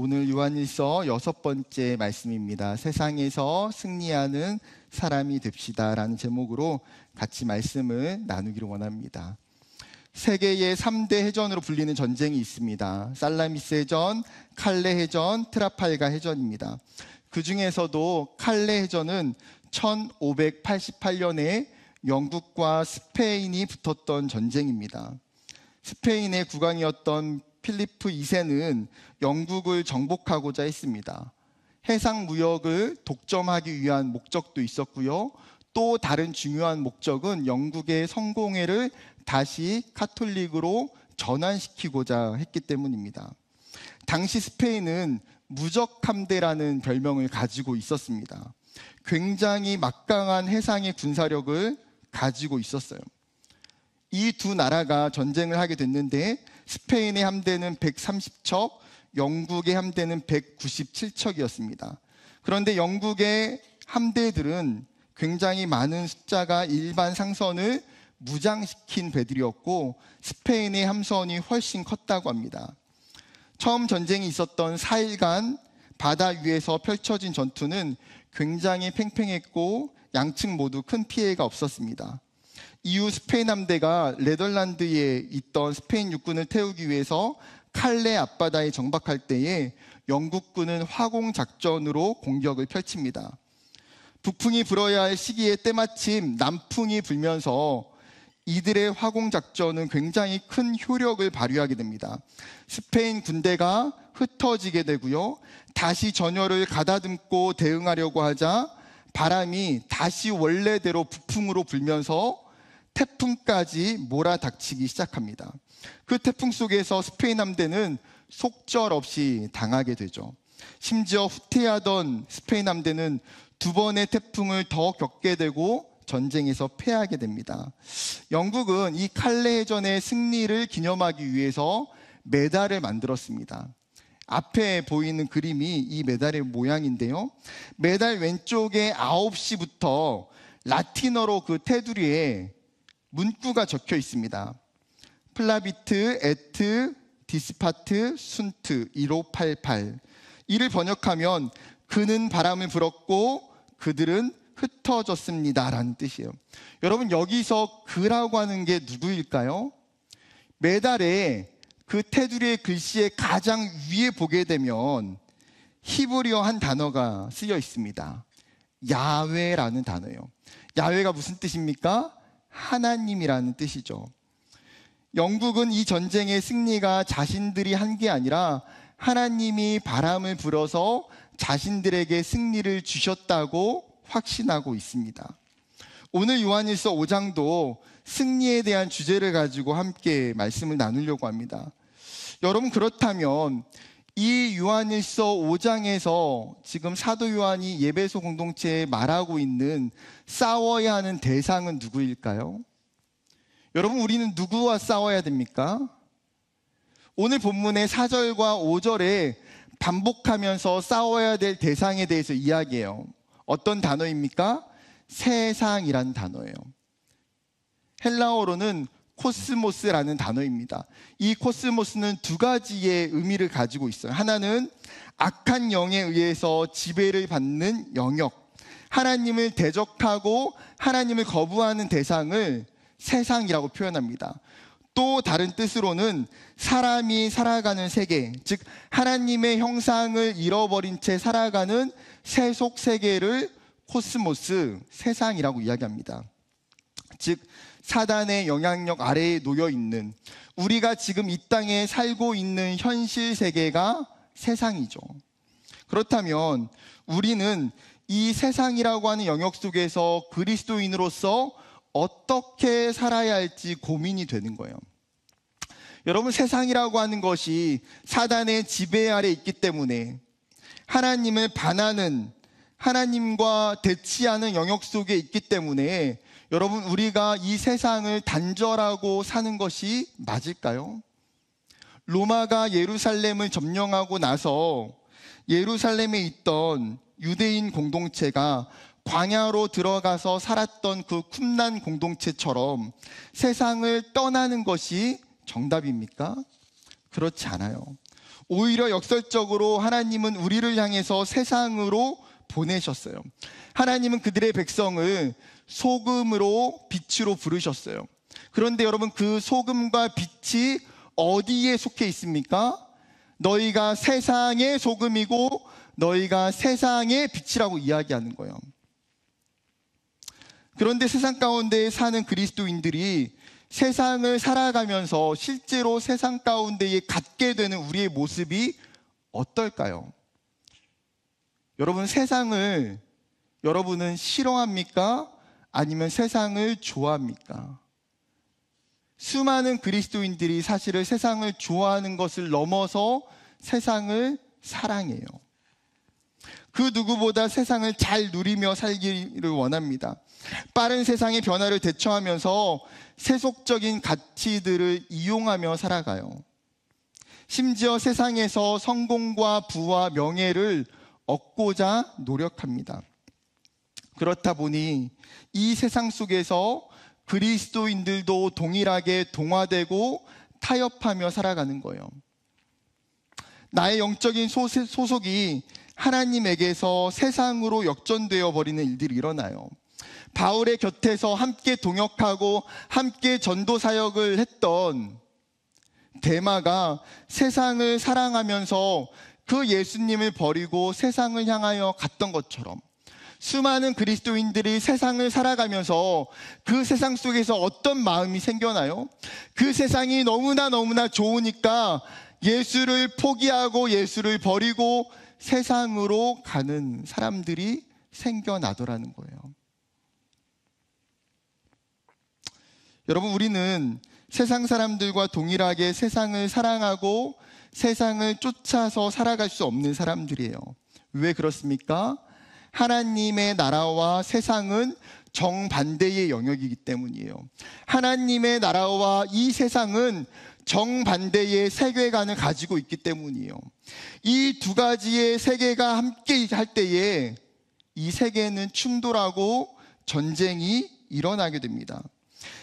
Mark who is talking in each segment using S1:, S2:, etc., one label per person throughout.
S1: 오늘 요한일서 여섯 번째 말씀입니다. 세상에서 승리하는 사람이 됩시다라는 제목으로 같이 말씀을 나누기로 원합니다. 세계의 3대 해전으로 불리는 전쟁이 있습니다. 살라미스 해전, 칼레 해전, 트라팔가 해전입니다. 그 중에서도 칼레 해전은 1588년에 영국과 스페인이 붙었던 전쟁입니다. 스페인의 국왕이었던 필리프 2세는 영국을 정복하고자 했습니다. 해상 무역을 독점하기 위한 목적도 있었고요. 또 다른 중요한 목적은 영국의 성공회를 다시 카톨릭으로 전환시키고자 했기 때문입니다. 당시 스페인은 무적함대라는 별명을 가지고 있었습니다. 굉장히 막강한 해상의 군사력을 가지고 있었어요. 이 두 나라가 전쟁을 하게 됐는데 스페인의 함대는 130척, 영국의 함대는 197척이었습니다. 그런데 영국의 함대들은 굉장히 많은 숫자가 일반 상선을 무장시킨 배들이었고 스페인의 함선이 훨씬 컸다고 합니다. 처음 전쟁이 있었던 4일간 바다 위에서 펼쳐진 전투는 굉장히 팽팽했고 양측 모두 큰 피해가 없었습니다. 이후 스페인 함대가 네덜란드에 있던 스페인 육군을 태우기 위해서 칼레 앞바다에 정박할 때에 영국군은 화공 작전으로 공격을 펼칩니다. 북풍이 불어야 할 시기에 때마침 남풍이 불면서 이들의 화공 작전은 굉장히 큰 효력을 발휘하게 됩니다. 스페인 군대가 흩어지게 되고요. 다시 전열을 가다듬고 대응하려고 하자 바람이 다시 원래대로 북풍으로 불면서 태풍까지 몰아닥치기 시작합니다. 그 태풍 속에서 스페인 함대는 속절 없이 당하게 되죠. 심지어 후퇴하던 스페인 함대는 두 번의 태풍을 더 겪게 되고 전쟁에서 패하게 됩니다. 영국은 이 칼레 해전의 승리를 기념하기 위해서 메달을 만들었습니다. 앞에 보이는 그림이 이 메달의 모양인데요. 메달 왼쪽에 9시부터 라틴어로 그 테두리에 문구가 적혀 있습니다. 플라비트, 에트, 디스파트, 순트, 1588. 이를 번역하면 그는 바람을 불었고 그들은 흩어졌습니다. 라는 뜻이에요. 여러분, 여기서 그라고 하는 게 누구일까요? 매달에 그 테두리의 글씨의 가장 위에 보게 되면 히브리어 한 단어가 쓰여 있습니다. 야외라는 단어예요. 야외가 무슨 뜻입니까? 하나님이라는 뜻이죠. 영국은 이 전쟁의 승리가 자신들이 한 게 아니라 하나님이 바람을 불어서 자신들에게 승리를 주셨다고 확신하고 있습니다. 오늘 요한일서 5장도 승리에 대한 주제를 가지고 함께 말씀을 나누려고 합니다. 여러분 그렇다면 이 요한일서 5장에서 지금 사도 요한이 예배소 공동체에 말하고 있는 싸워야 하는 대상은 누구일까요? 여러분, 우리는 누구와 싸워야 됩니까? 오늘 본문의 4절과 5절에 반복하면서 싸워야 될 대상에 대해서 이야기해요. 어떤 단어입니까? 세상이란 단어예요. 헬라어로는 코스모스라는 단어입니다. 이 코스모스는 두 가지의 의미를 가지고 있어요. 하나는 악한 영에 의해서 지배를 받는 영역. 하나님을 대적하고 하나님을 거부하는 대상을 세상이라고 표현합니다. 또 다른 뜻으로는 사람이 살아가는 세계, 즉 하나님의 형상을 잃어버린 채 살아가는 세속 세계를 코스모스, 세상이라고 이야기합니다. 즉 사단의 영향력 아래에 놓여 있는 우리가 지금 이 땅에 살고 있는 현실 세계가 세상이죠. 그렇다면 우리는 이 세상이라고 하는 영역 속에서 그리스도인으로서 어떻게 살아야 할지 고민이 되는 거예요. 여러분 세상이라고 하는 것이 사단의 지배 아래 있기 때문에 하나님을 반하는 하나님과 대치하는 영역 속에 있기 때문에 여러분, 우리가 이 세상을 단절하고 사는 것이 맞을까요? 로마가 예루살렘을 점령하고 나서 예루살렘에 있던 유대인 공동체가 광야로 들어가서 살았던 그 쿰난 공동체처럼 세상을 떠나는 것이 정답입니까? 그렇지 않아요. 오히려 역설적으로 하나님은 우리를 향해서 세상으로 보내셨어요. 하나님은 그들의 백성을 소금으로 빛으로 부르셨어요. 그런데 여러분 그 소금과 빛이 어디에 속해 있습니까? 너희가 세상의 소금이고 너희가 세상의 빛이라고 이야기하는 거예요. 그런데 세상 가운데 사는 그리스도인들이 세상을 살아가면서 실제로 세상 가운데에 갖게 되는 우리의 모습이 어떨까요? 여러분 세상을 여러분은 싫어합니까? 아니면 세상을 좋아합니까? 수많은 그리스도인들이 사실은 세상을 좋아하는 것을 넘어서 세상을 사랑해요. 그 누구보다 세상을 잘 누리며 살기를 원합니다. 빠른 세상의 변화를 대처하면서 세속적인 가치들을 이용하며 살아가요. 심지어 세상에서 성공과 부와 명예를 얻고자 노력합니다. 그렇다 보니 이 세상 속에서 그리스도인들도 동일하게 동화되고 타협하며 살아가는 거예요. 나의 영적인 소속이 하나님에게서 세상으로 역전되어 버리는 일들이 일어나요. 바울의 곁에서 함께 동역하고 함께 전도 사역을 했던 대마가 세상을 사랑하면서 그 예수님을 버리고 세상을 향하여 갔던 것처럼 수많은 그리스도인들이 세상을 살아가면서 그 세상 속에서 어떤 마음이 생겨나요? 그 세상이 너무나 너무나 좋으니까 예수를 포기하고 예수를 버리고 세상으로 가는 사람들이 생겨나더라는 거예요. 여러분, 우리는 세상 사람들과 동일하게 세상을 사랑하고 세상을 쫓아서 살아갈 수 없는 사람들이에요. 왜 그렇습니까? 하나님의 나라와 세상은 정반대의 영역이기 때문이에요. 하나님의 나라와 이 세상은 정반대의 세계관을 가지고 있기 때문이에요. 이 두 가지의 세계가 함께 할 때에 이 세계는 충돌하고 전쟁이 일어나게 됩니다.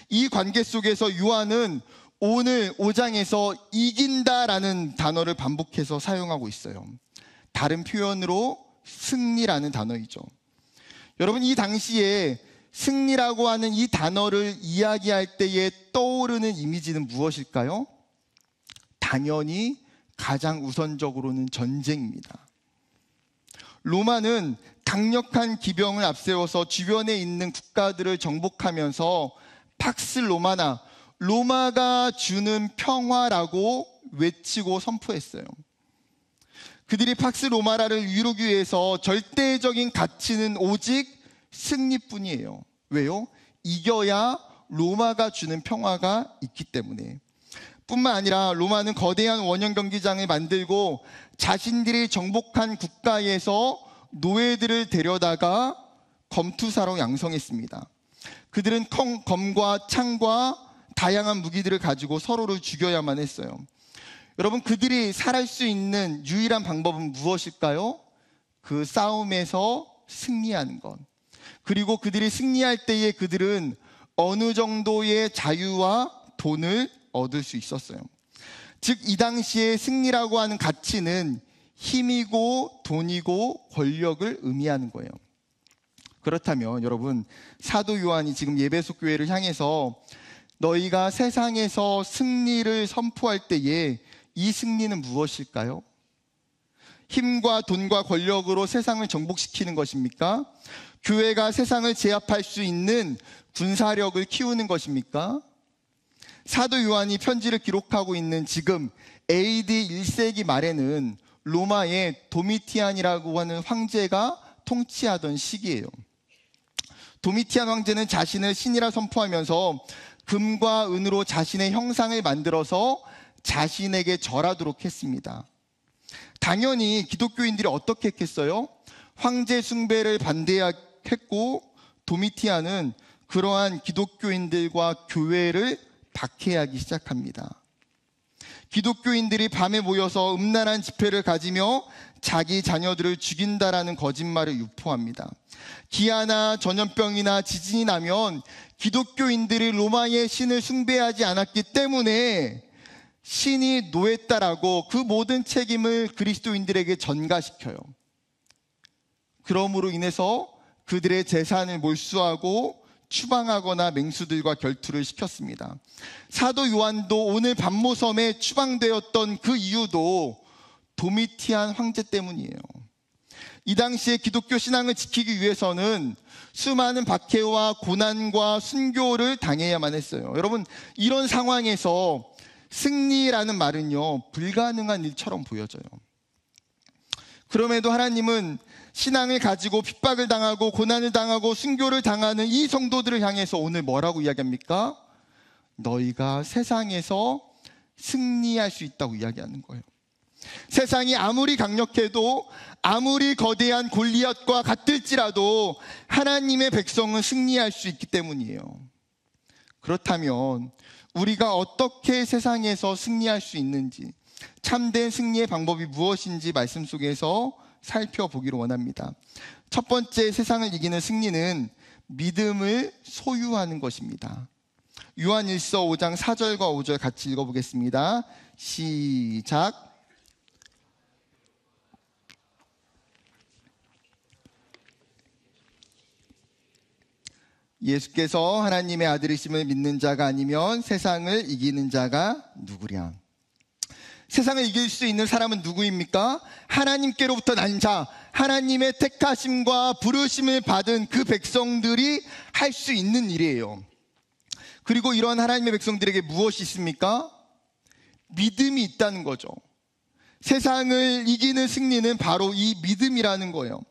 S1: 이 관계 속에서 요한은 오늘 5장에서 이긴다라는 단어를 반복해서 사용하고 있어요. 다른 표현으로 승리라는 단어이죠. 여러분, 이 당시에 승리라고 하는 이 단어를 이야기할 때에 떠오르는 이미지는 무엇일까요? 당연히 가장 우선적으로는 전쟁입니다. 로마는 강력한 기병을 앞세워서 주변에 있는 국가들을 정복하면서 팍스 로마나 로마가 주는 평화라고 외치고 선포했어요. 그들이 팍스 로마라를 이루기 위해서 절대적인 가치는 오직 승리뿐이에요. 왜요? 이겨야 로마가 주는 평화가 있기 때문에. 뿐만 아니라 로마는 거대한 원형 경기장을 만들고 자신들이 정복한 국가에서 노예들을 데려다가 검투사로 양성했습니다. 그들은 검과 창과 다양한 무기들을 가지고 서로를 죽여야만 했어요. 여러분 그들이 살할 수 있는 유일한 방법은 무엇일까요? 그 싸움에서 승리하 것. 그리고 그들이 승리할 때에 그들은 어느 정도의 자유와 돈을 얻을 수 있었어요. 즉, 이 당시에 승리라고 하는 가치는 힘이고 돈이고 권력을 의미하는 거예요. 그렇다면 여러분, 사도 요한이 지금 예배속 교회를 향해서 너희가 세상에서 승리를 선포할 때에 이 승리는 무엇일까요? 힘과 돈과 권력으로 세상을 정복시키는 것입니까? 교회가 세상을 제압할 수 있는 군사력을 키우는 것입니까? 사도 요한이 편지를 기록하고 있는 지금 AD 1세기 말에는 로마의 도미티안이라고 하는 황제가 통치하던 시기예요. 도미티안 황제는 자신을 신이라 선포하면서 금과 은으로 자신의 형상을 만들어서 자신에게 절하도록 했습니다. 당연히 기독교인들이 어떻게 했겠어요? 황제 숭배를 반대했고 도미티아는 그러한 기독교인들과 교회를 박해하기 시작합니다. 기독교인들이 밤에 모여서 음란한 집회를 가지며 자기 자녀들을 죽인다라는 거짓말을 유포합니다. 기아나 전염병이나 지진이 나면 기독교인들이 로마의 신을 숭배하지 않았기 때문에 신이 노했다라고 그 모든 책임을 그리스도인들에게 전가시켜요. 그러므로 인해서 그들의 재산을 몰수하고 추방하거나 맹수들과 결투를 시켰습니다. 사도 요한도 오늘 반모섬에 추방되었던 그 이유도 도미티안 황제 때문이에요. 이 당시에 기독교 신앙을 지키기 위해서는 수많은 박해와 고난과 순교를 당해야만 했어요. 여러분, 이런 상황에서 승리라는 말은요, 불가능한 일처럼 보여져요. 그럼에도 하나님은 신앙을 가지고 핍박을 당하고 고난을 당하고 순교를 당하는 이 성도들을 향해서 오늘 뭐라고 이야기합니까? 너희가 세상에서 승리할 수 있다고 이야기하는 거예요. 세상이 아무리 강력해도 아무리 거대한 골리앗과 같을지라도 하나님의 백성은 승리할 수 있기 때문이에요. 그렇다면 우리가 어떻게 세상에서 승리할 수 있는지, 참된 승리의 방법이 무엇인지 말씀 속에서 살펴보기로 원합니다. 첫 번째 세상을 이기는 승리는 믿음을 소유하는 것입니다. 요한 1서 5장 4절과 5절 같이 읽어보겠습니다. 시작. 예수께서 하나님의 아들이심을 믿는 자가 아니면 세상을 이기는 자가 누구랴? 세상을 이길 수 있는 사람은 누구입니까? 하나님께로부터 난 자, 하나님의 택하심과 부르심을 받은 그 백성들이 할 수 있는 일이에요. 그리고 이런 하나님의 백성들에게 무엇이 있습니까? 믿음이 있다는 거죠. 세상을 이기는 승리는 바로 이 믿음이라는 거예요.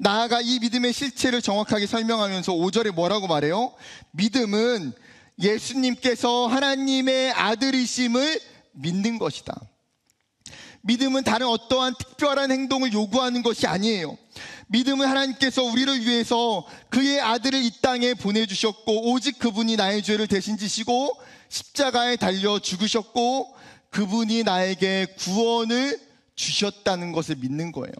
S1: 나아가 이 믿음의 실체를 정확하게 설명하면서 5절에 뭐라고 말해요? 믿음은 예수님께서 하나님의 아들이심을 믿는 것이다. 믿음은 다른 어떠한 특별한 행동을 요구하는 것이 아니에요. 믿음은 하나님께서 우리를 위해서 그의 아들을 이 땅에 보내주셨고, 오직 그분이 나의 죄를 대신 지시고, 십자가에 달려 죽으셨고, 그분이 나에게 구원을 주셨다는 것을 믿는 거예요.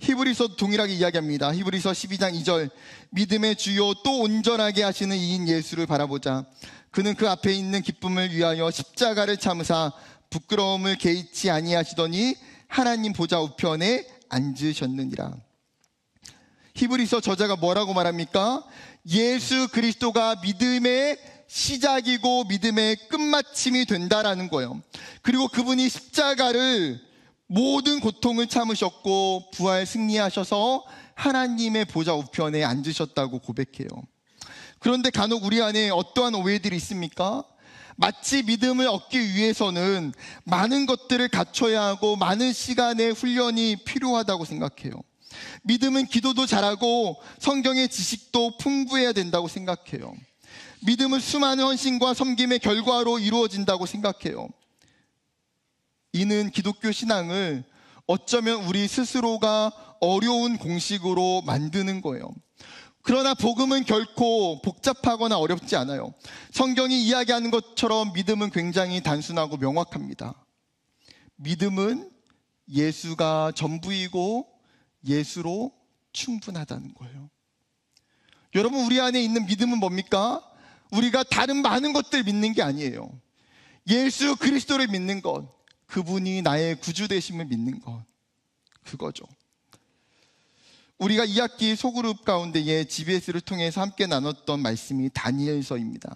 S1: 히브리서도 동일하게 이야기합니다. 히브리서 12장 2절. 믿음의 주요 또 온전하게 하시는 이인 예수를 바라보자. 그는 그 앞에 있는 기쁨을 위하여 십자가를 참으사 부끄러움을 개의치 아니하시더니 하나님 보좌 우편에 앉으셨느니라. 히브리서 저자가 뭐라고 말합니까? 예수 그리스도가 믿음의 시작이고 믿음의 끝마침이 된다라는 거예요. 그리고 그분이 십자가를 모든 고통을 참으셨고 부활 승리하셔서 하나님의 보좌 우편에 앉으셨다고 고백해요. 그런데 간혹 우리 안에 어떠한 오해들이 있습니까? 마치 믿음을 얻기 위해서는 많은 것들을 갖춰야 하고 많은 시간의 훈련이 필요하다고 생각해요. 믿음은 기도도 잘하고 성경의 지식도 풍부해야 된다고 생각해요. 믿음은 수많은 헌신과 섬김의 결과로 이루어진다고 생각해요. 이는 기독교 신앙을 어쩌면 우리 스스로가 어려운 공식으로 만드는 거예요. 그러나 복음은 결코 복잡하거나 어렵지 않아요. 성경이 이야기하는 것처럼 믿음은 굉장히 단순하고 명확합니다. 믿음은 예수가 전부이고 예수로 충분하다는 거예요. 여러분, 우리 안에 있는 믿음은 뭡니까? 우리가 다른 많은 것들 믿는 게 아니에요. 예수 그리스도를 믿는 것, 그분이 나의 구주 되심을 믿는 것, 그거죠. 우리가 2학기 소그룹 가운데에 예, GBS를 통해서 함께 나눴던 말씀이 다니엘서입니다.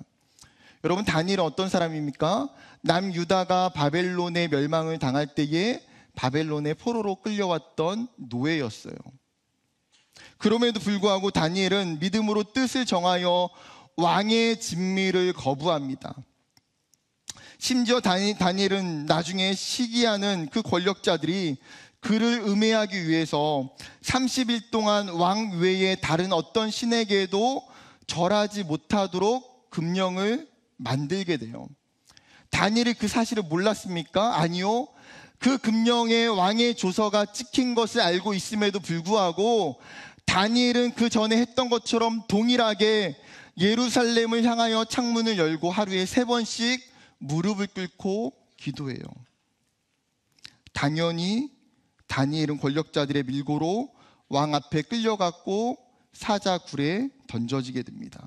S1: 여러분 다니엘은 어떤 사람입니까? 남유다가 바벨론의 멸망을 당할 때에 바벨론의 포로로 끌려왔던 노예였어요. 그럼에도 불구하고 다니엘은 믿음으로 뜻을 정하여 왕의 진미를 거부합니다. 심지어 다니, 다니엘은 나중에 시기하는 그 권력자들이 그를 음해하기 위해서 30일 동안 왕 외에 다른 어떤 신에게도 절하지 못하도록 금령을 만들게 돼요. 다니엘이 그 사실을 몰랐습니까? 아니요. 그 금령에 왕의 조서가 찍힌 것을 알고 있음에도 불구하고 다니엘은 그 전에 했던 것처럼 동일하게 예루살렘을 향하여 창문을 열고 하루에 세 번씩 무릎을 꿇고 기도해요. 당연히 다니엘은 권력자들의 밀고로 왕 앞에 끌려갔고 사자굴에 던져지게 됩니다.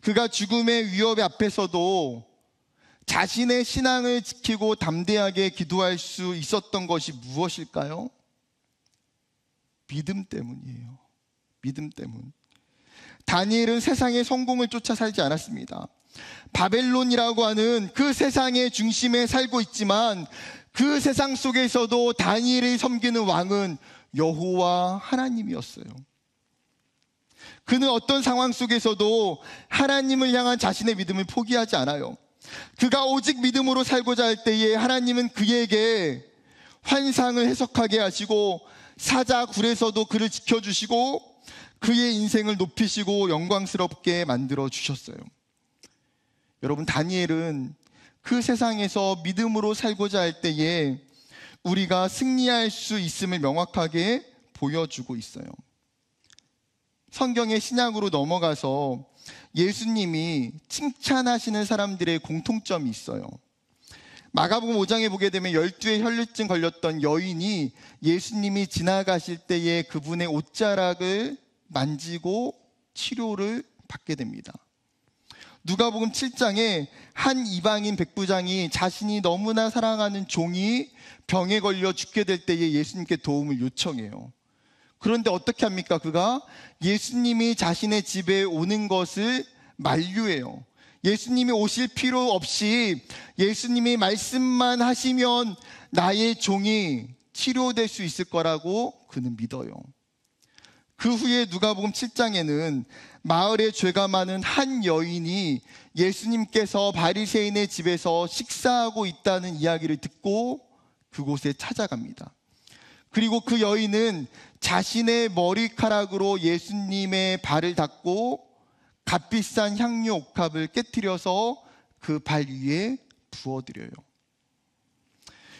S1: 그가 죽음의 위협 앞에서도 자신의 신앙을 지키고 담대하게 기도할 수 있었던 것이 무엇일까요? 믿음 때문이에요. 믿음 때문. 다니엘은 세상의 성공을 쫓아 살지 않았습니다. 바벨론이라고 하는 그 세상의 중심에 살고 있지만 그 세상 속에서도 다니엘이 섬기는 왕은 여호와 하나님이었어요. 그는 어떤 상황 속에서도 하나님을 향한 자신의 믿음을 포기하지 않아요. 그가 오직 믿음으로 살고자 할 때에 하나님은 그에게 환상을 해석하게 하시고 사자 굴에서도 그를 지켜주시고 그의 인생을 높이시고 영광스럽게 만들어 주셨어요. 여러분, 다니엘은 그 세상에서 믿음으로 살고자 할 때에 우리가 승리할 수 있음을 명확하게 보여주고 있어요. 성경의 신약으로 넘어가서 예수님이 칭찬하시는 사람들의 공통점이 있어요. 마가복음 5장에 보게 되면 열두의 혈류증 걸렸던 여인이 예수님이 지나가실 때에 그분의 옷자락을 만지고 치료를 받게 됩니다. 누가복음 7장에 한 이방인 백부장이 자신이 너무나 사랑하는 종이 병에 걸려 죽게 될 때에 예수님께 도움을 요청해요. 그런데 어떻게 합니까? 그가 예수님이 자신의 집에 오는 것을 만류해요. 예수님이 오실 필요 없이 예수님이 말씀만 하시면 나의 종이 치료될 수 있을 거라고 그는 믿어요. 그 후에 누가복음 7장에는 마을에 죄가 많은 한 여인이 예수님께서 바리새인의 집에서 식사하고 있다는 이야기를 듣고 그곳에 찾아갑니다. 그리고 그 여인은 자신의 머리카락으로 예수님의 발을 닦고 값비싼 향료 옥합을 깨뜨려서 그 발 위에 부어드려요.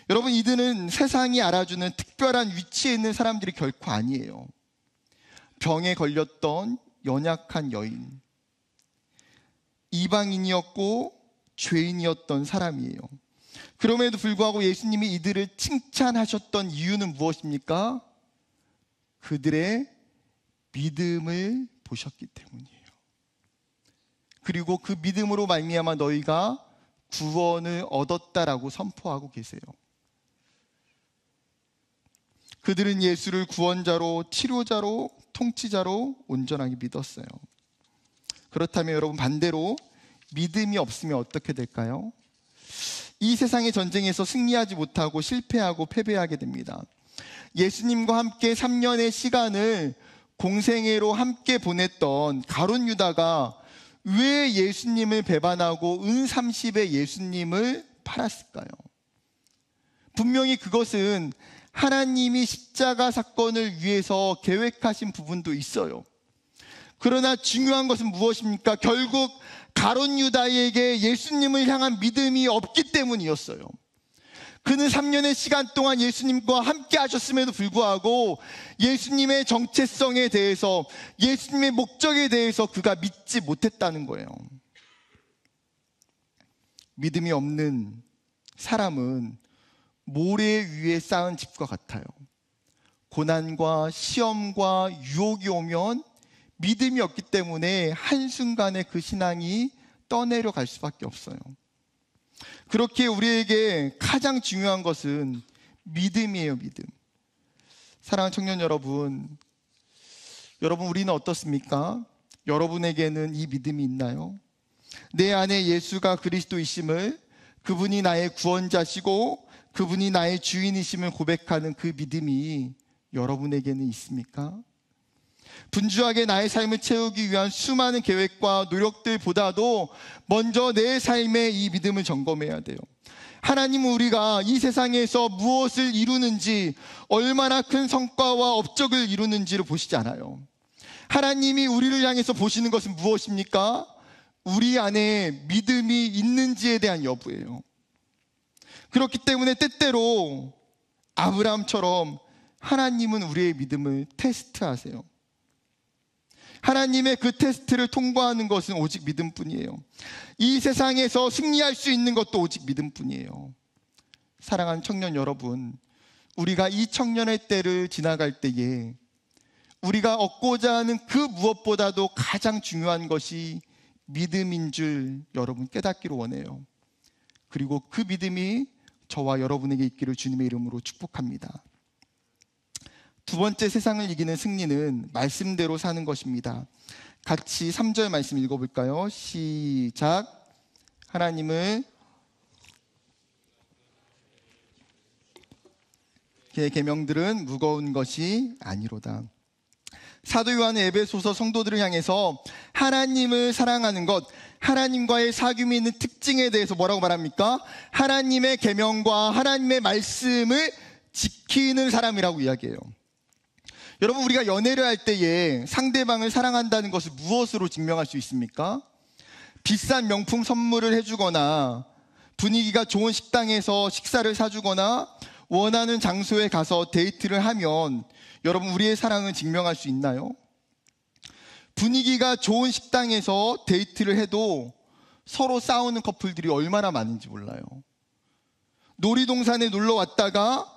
S1: 여러분 이들은 세상이 알아주는 특별한 위치에 있는 사람들이 결코 아니에요. 병에 걸렸던 연약한 여인, 이방인이었고 죄인이었던 사람이에요. 그럼에도 불구하고 예수님이 이들을 칭찬하셨던 이유는 무엇입니까? 그들의 믿음을 보셨기 때문이에요. 그리고 그 믿음으로 말미암아 너희가 구원을 얻었다라고 선포하고 계세요. 그들은 예수를 구원자로 치료자로 통치자로 온전하게 믿었어요. 그렇다면 여러분 반대로 믿음이 없으면 어떻게 될까요? 이 세상의 전쟁에서 승리하지 못하고 실패하고 패배하게 됩니다. 예수님과 함께 3년의 시간을 공생애로 함께 보냈던 가론 유다가 왜 예수님을 배반하고 은 30에 예수님을 팔았을까요? 분명히 그것은 하나님이 십자가 사건을 위해서 계획하신 부분도 있어요. 그러나 중요한 것은 무엇입니까? 결국 가론 유다에게 예수님을 향한 믿음이 없기 때문이었어요. 그는 3년의 시간 동안 예수님과 함께 하셨음에도 불구하고 예수님의 정체성에 대해서 예수님의 목적에 대해서 그가 믿지 못했다는 거예요. 믿음이 없는 사람은 모래 위에 쌓은 집과 같아요. 고난과 시험과 유혹이 오면 믿음이 없기 때문에 한순간에 그 신앙이 떠내려 갈 수밖에 없어요. 그렇게 우리에게 가장 중요한 것은 믿음이에요, 믿음. 사랑하는 청년 여러분, 여러분, 우리는 어떻습니까? 여러분에게는 이 믿음이 있나요? 내 안에 예수가 그리스도이심을 그분이 나의 구원자시고 그분이 나의 주인이심을 고백하는 그 믿음이 여러분에게는 있습니까? 분주하게 나의 삶을 채우기 위한 수많은 계획과 노력들보다도 먼저 내 삶의 이 믿음을 점검해야 돼요. 하나님 우리가 이 세상에서 무엇을 이루는지, 얼마나 큰 성과와 업적을 이루는지를 보시지 않아요. 하나님이 우리를 향해서 보시는 것은 무엇입니까? 우리 안에 믿음이 있는지에 대한 여부예요. 그렇기 때문에 때때로 아브라함처럼 하나님은 우리의 믿음을 테스트하세요. 하나님의 그 테스트를 통과하는 것은 오직 믿음뿐이에요. 이 세상에서 승리할 수 있는 것도 오직 믿음뿐이에요. 사랑하는 청년 여러분, 우리가 이 청년의 때를 지나갈 때에 우리가 얻고자 하는 그 무엇보다도 가장 중요한 것이 믿음인 줄 여러분 깨닫기로 원해요. 그리고 그 믿음이 저와 여러분에게 있기를 주님의 이름으로 축복합니다. 두 번째 세상을 이기는 승리는 말씀대로 사는 것입니다. 같이 3절 말씀 읽어볼까요? 시작. 하나님을 그의 계명들은 무거운 것이 아니로다. 사도 요한의 에베소서 성도들을 향해서 하나님을 사랑하는 것, 하나님과의 사귐이 있는 특징에 대해서 뭐라고 말합니까? 하나님의 계명과 하나님의 말씀을 지키는 사람이라고 이야기해요. 여러분 우리가 연애를 할 때에 상대방을 사랑한다는 것을 무엇으로 증명할 수 있습니까? 비싼 명품 선물을 해주거나 분위기가 좋은 식당에서 식사를 사주거나 원하는 장소에 가서 데이트를 하면 여러분 우리의 사랑을 증명할 수 있나요? 분위기가 좋은 식당에서 데이트를 해도 서로 싸우는 커플들이 얼마나 많은지 몰라요. 놀이동산에 놀러 왔다가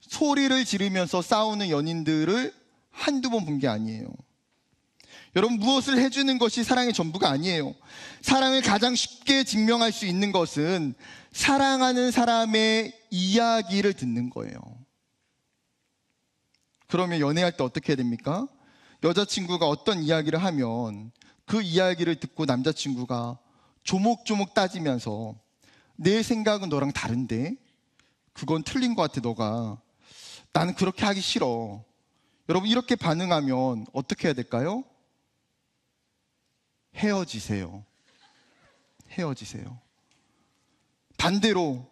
S1: 소리를 지르면서 싸우는 연인들을 한두 번 본 게 아니에요. 여러분, 무엇을 해주는 것이 사랑의 전부가 아니에요. 사랑을 가장 쉽게 증명할 수 있는 것은 사랑하는 사람의 이야기를 듣는 거예요. 그러면 연애할 때 어떻게 해야 됩니까? 여자친구가 어떤 이야기를 하면 그 이야기를 듣고 남자친구가 조목조목 따지면서 내 생각은 너랑 다른데? 그건 틀린 것 같아, 너가. 나는 그렇게 하기 싫어. 여러분, 이렇게 반응하면 어떻게 해야 될까요? 헤어지세요. 헤어지세요. 반대로,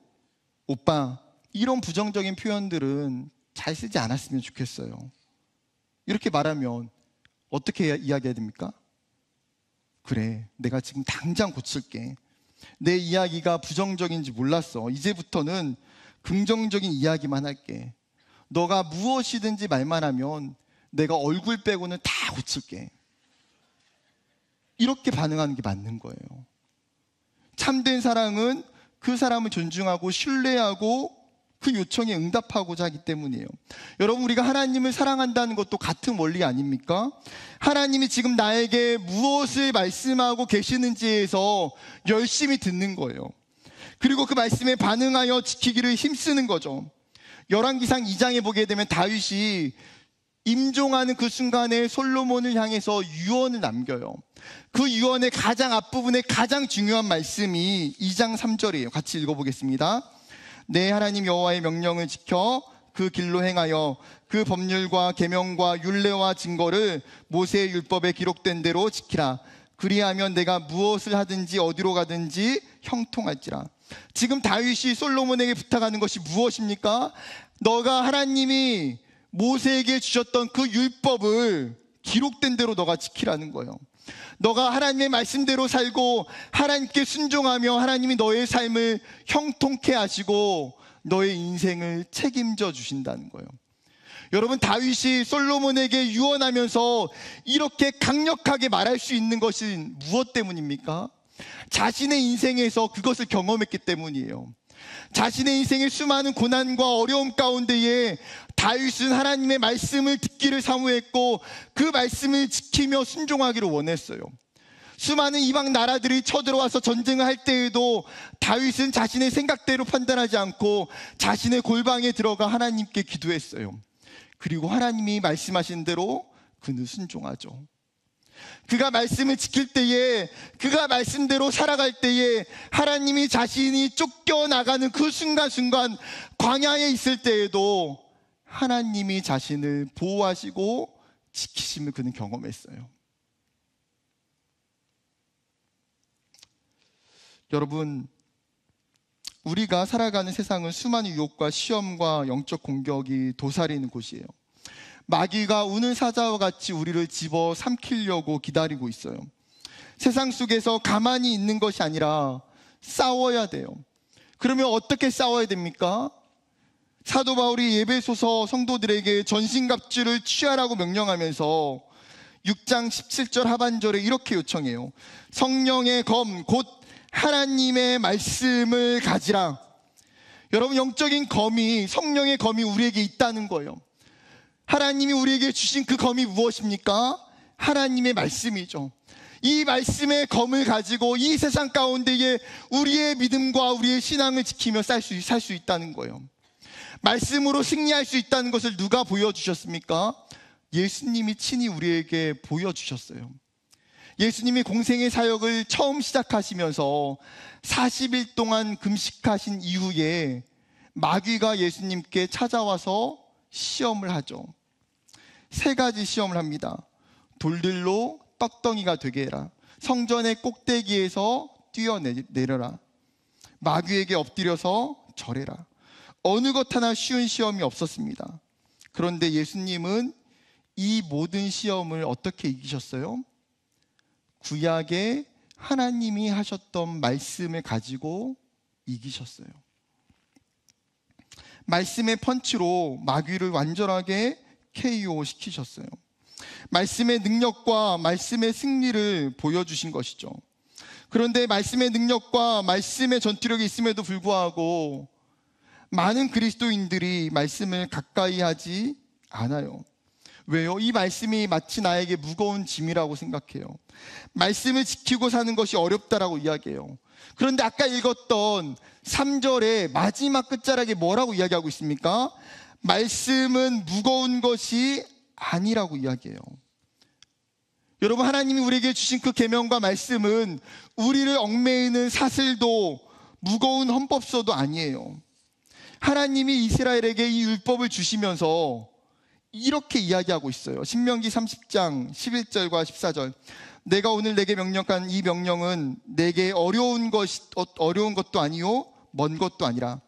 S1: 오빠, 이런 부정적인 표현들은 잘 쓰지 않았으면 좋겠어요. 이렇게 말하면 어떻게 이야기해야 됩니까? 그래, 내가 지금 당장 고칠게. 내 이야기가 부정적인지 몰랐어. 이제부터는 긍정적인 이야기만 할게. 너가 무엇이든지 말만 하면 내가 얼굴 빼고는 다 고칠게. 이렇게 반응하는 게 맞는 거예요. 참된 사랑은 그 사람을 존중하고 신뢰하고 그 요청에 응답하고자 하기 때문이에요. 여러분, 우리가 하나님을 사랑한다는 것도 같은 원리 아닙니까? 하나님이 지금 나에게 무엇을 말씀하고 계시는지에서 열심히 듣는 거예요. 그리고 그 말씀에 반응하여 지키기를 힘쓰는 거죠. 열왕기상 2장에 보게 되면 다윗이 임종하는 그 순간에 솔로몬을 향해서 유언을 남겨요. 그 유언의 가장 앞부분에 가장 중요한 말씀이 2장 3절이에요. 같이 읽어보겠습니다. 내 하나님 여호와의 명령을 지켜 그 길로 행하여 그 법률과 계명과 율례와 증거를 모세의 율법에 기록된 대로 지키라. 그리하면 내가 무엇을 하든지 어디로 가든지 형통할지라. 지금 다윗이 솔로몬에게 부탁하는 것이 무엇입니까? 너가 하나님이 모세에게 주셨던 그 율법을 기록된 대로 너가 지키라는 거예요. 너가 하나님의 말씀대로 살고 하나님께 순종하며 하나님이 너의 삶을 형통케 하시고 너의 인생을 책임져 주신다는 거예요. 여러분 다윗이 솔로몬에게 유언하면서 이렇게 강력하게 말할 수 있는 것이 무엇 때문입니까? 자신의 인생에서 그것을 경험했기 때문이에요. 자신의 인생의 수많은 고난과 어려움 가운데에 다윗은 하나님의 말씀을 듣기를 사모했고 그 말씀을 지키며 순종하기를 원했어요. 수많은 이방 나라들이 쳐들어와서 전쟁을 할 때에도 다윗은 자신의 생각대로 판단하지 않고 자신의 골방에 들어가 하나님께 기도했어요. 그리고 하나님이 말씀하신 대로 그는 순종하죠. 그가 말씀을 지킬 때에 그가 말씀대로 살아갈 때에 하나님이 자신이 쫓겨나가는 그 순간순간 광야에 있을 때에도 하나님이 자신을 보호하시고 지키심을 그는 경험했어요. 여러분, 우리가 살아가는 세상은 수많은 유혹과 시험과 영적 공격이 도사리는 곳이에요. 마귀가 우는 사자와 같이 우리를 집어 삼키려고 기다리고 있어요. 세상 속에서 가만히 있는 것이 아니라 싸워야 돼요. 그러면 어떻게 싸워야 됩니까? 사도 바울이 예배소서 성도들에게 전신갑주를 취하라고 명령하면서 6장 17절 하반절에 이렇게 요청해요. 성령의 검, 곧 하나님의 말씀을 가지라. 여러분, 영적인 검이, 성령의 검이 우리에게 있다는 거예요. 하나님이 우리에게 주신 그 검이 무엇입니까? 하나님의 말씀이죠. 이 말씀의 검을 가지고 이 세상 가운데에 우리의 믿음과 우리의 신앙을 지키며 살 수, 살 수 있다는 거예요. 말씀으로 승리할 수 있다는 것을 누가 보여주셨습니까? 예수님이 친히 우리에게 보여주셨어요. 예수님이 공생의 사역을 처음 시작하시면서 40일 동안 금식하신 이후에 마귀가 예수님께 찾아와서 시험을 하죠. 세 가지 시험을 합니다. 돌들로 떡덩이가 되게 해라. 성전의 꼭대기에서 뛰어내려라. 마귀에게 엎드려서 절해라. 어느 것 하나 쉬운 시험이 없었습니다. 그런데 예수님은 이 모든 시험을 어떻게 이기셨어요? 구약의 하나님이 하셨던 말씀을 가지고 이기셨어요. 말씀의 펀치로 마귀를 완전하게 KO 시키셨어요. 말씀의 능력과 말씀의 승리를 보여주신 것이죠. 그런데 말씀의 능력과 말씀의 전투력이 있음에도 불구하고 많은 그리스도인들이 말씀을 가까이 하지 않아요. 왜요? 이 말씀이 마치 나에게 무거운 짐이라고 생각해요. 말씀을 지키고 사는 것이 어렵다라고 이야기해요. 그런데 아까 읽었던 3절의 마지막 끝자락에 뭐라고 이야기하고 있습니까? 말씀은 무거운 것이 아니라고 이야기해요. 여러분 하나님이 우리에게 주신 그 계명과 말씀은 우리를 얽매이는 사슬도 무거운 헌법서도 아니에요. 하나님이 이스라엘에게 이 율법을 주시면서 이렇게 이야기하고 있어요. 신명기 30장 11절과 14절. 내가 오늘 내게 명령한 이 명령은 내게 어려운 것 어, 어려운 것도 아니요 먼 것도 아니라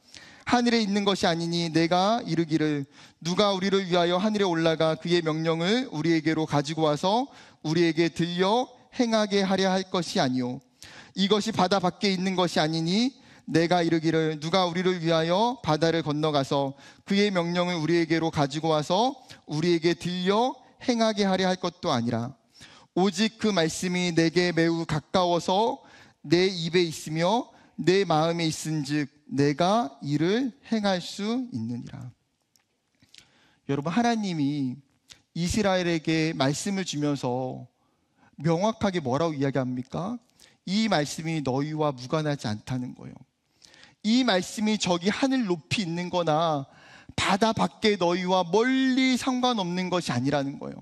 S1: 하늘에 있는 것이 아니니 내가 이르기를 누가 우리를 위하여 하늘에 올라가 그의 명령을 우리에게로 가지고 와서 우리에게 들려 행하게 하려 할 것이 아니요 이것이 바다 밖에 있는 것이 아니니 내가 이르기를 누가 우리를 위하여 바다를 건너가서 그의 명령을 우리에게로 가지고 와서 우리에게 들려 행하게 하려 할 것도 아니라 오직 그 말씀이 내게 매우 가까워서 내 입에 있으며 내 마음에 있은즉 내가 이를 행할 수 있느니라. 여러분, 하나님이 이스라엘에게 말씀을 주면서 명확하게 뭐라고 이야기합니까? 이 말씀이 너희와 무관하지 않다는 거예요. 이 말씀이 저기 하늘 높이 있는 거나 바다 밖에 너희와 멀리 상관없는 것이 아니라는 거예요.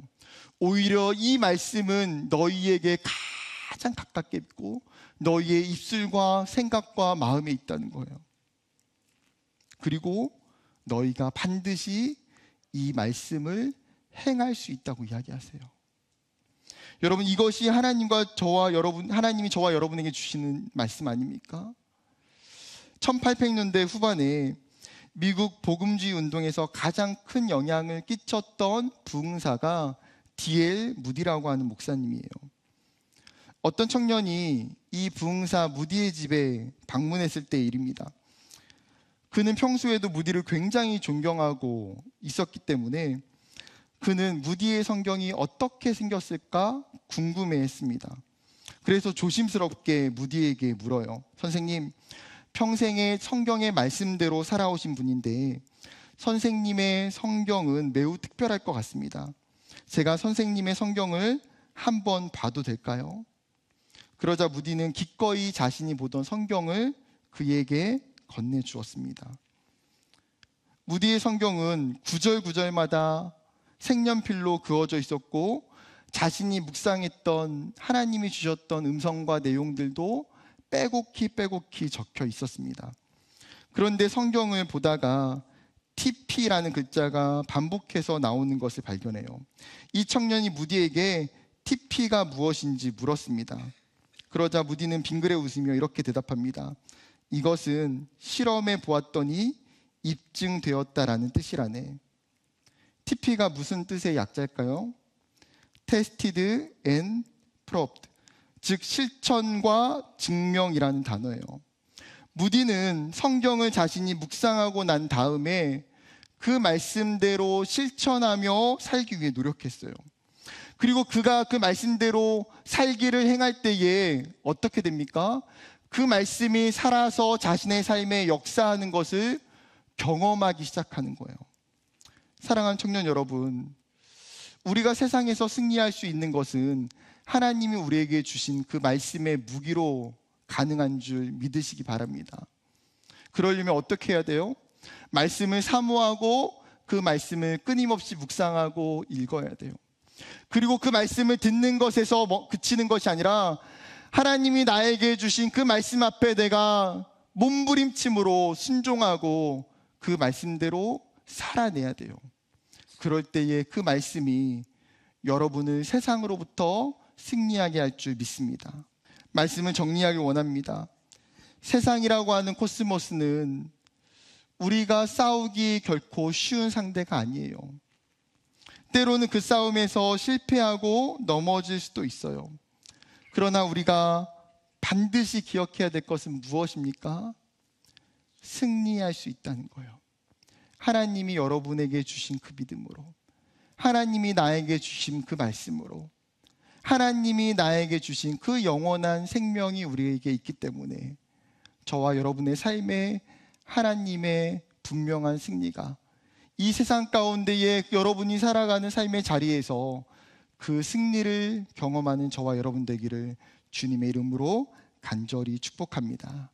S1: 오히려 이 말씀은 너희에게 가장 가깝게 있고 너희의 입술과 생각과 마음에 있다는 거예요. 그리고 너희가 반드시 이 말씀을 행할 수 있다고 이야기하세요. 여러분 이것이 하나님과 저와 여러분 하나님이 저와 여러분에게 주시는 말씀 아닙니까? 1800년대 후반에 미국 복음주의 운동에서 가장 큰 영향을 끼쳤던 부흥사가 디엘 무디라고 하는 목사님이에요. 어떤 청년이 이 부흥사 무디의 집에 방문했을 때 일입니다. 그는 평소에도 무디를 굉장히 존경하고 있었기 때문에 그는 무디의 성경이 어떻게 생겼을까 궁금해 했습니다. 그래서 조심스럽게 무디에게 물어요. 선생님, 평생에 성경의 말씀대로 살아오신 분인데 선생님의 성경은 매우 특별할 것 같습니다. 제가 선생님의 성경을 한번 봐도 될까요? 그러자 무디는 기꺼이 자신이 보던 성경을 그에게 건네주었습니다. 무디의 성경은 구절구절마다 색연필로 그어져 있었고 자신이 묵상했던 하나님이 주셨던 음성과 내용들도 빼곡히 빼곡히 적혀 있었습니다. 그런데 성경을 보다가 TP라는 글자가 반복해서 나오는 것을 발견해요. 이 청년이 무디에게 TP가 무엇인지 물었습니다. 그러자 무디는 빙그레 웃으며 이렇게 대답합니다. 이것은 실험해 보았더니 입증되었다라는 뜻이라네. TP가 무슨 뜻의 약자일까요? tested and proved. 즉, 실천과 증명이라는 단어예요. 무디는 성경을 자신이 묵상하고 난 다음에 그 말씀대로 실천하며 살기 위해 노력했어요. 그리고 그가 그 말씀대로 살기를 행할 때에 어떻게 됩니까? 그 말씀이 살아서 자신의 삶에 역사하는 것을 경험하기 시작하는 거예요. 사랑하는 청년 여러분, 우리가 세상에서 승리할 수 있는 것은 하나님이 우리에게 주신 그 말씀의 무기로 가능한 줄 믿으시기 바랍니다. 그러려면 어떻게 해야 돼요? 말씀을 사모하고 그 말씀을 끊임없이 묵상하고 읽어야 돼요. 그리고 그 말씀을 듣는 것에서 뭐 그치는 것이 아니라 하나님이 나에게 주신 그 말씀 앞에 내가 몸부림침으로 순종하고 그 말씀대로 살아내야 돼요. 그럴 때에 그 말씀이 여러분을 세상으로부터 승리하게 할 줄 믿습니다. 말씀을 정리하기 원합니다. 세상이라고 하는 코스모스는 우리가 싸우기 결코 쉬운 상대가 아니에요. 때로는 그 싸움에서 실패하고 넘어질 수도 있어요. 그러나 우리가 반드시 기억해야 될 것은 무엇입니까? 승리할 수 있다는 거예요. 하나님이 여러분에게 주신 그 믿음으로, 하나님이 나에게 주신 그 말씀으로, 하나님이 나에게 주신 그 영원한 생명이 우리에게 있기 때문에 저와 여러분의 삶에 하나님의 분명한 승리가 이 세상 가운데에 여러분이 살아가는 삶의 자리에서 그 승리를 경험하는 저와 여러분 되기를 주님의 이름으로 간절히 축복합니다.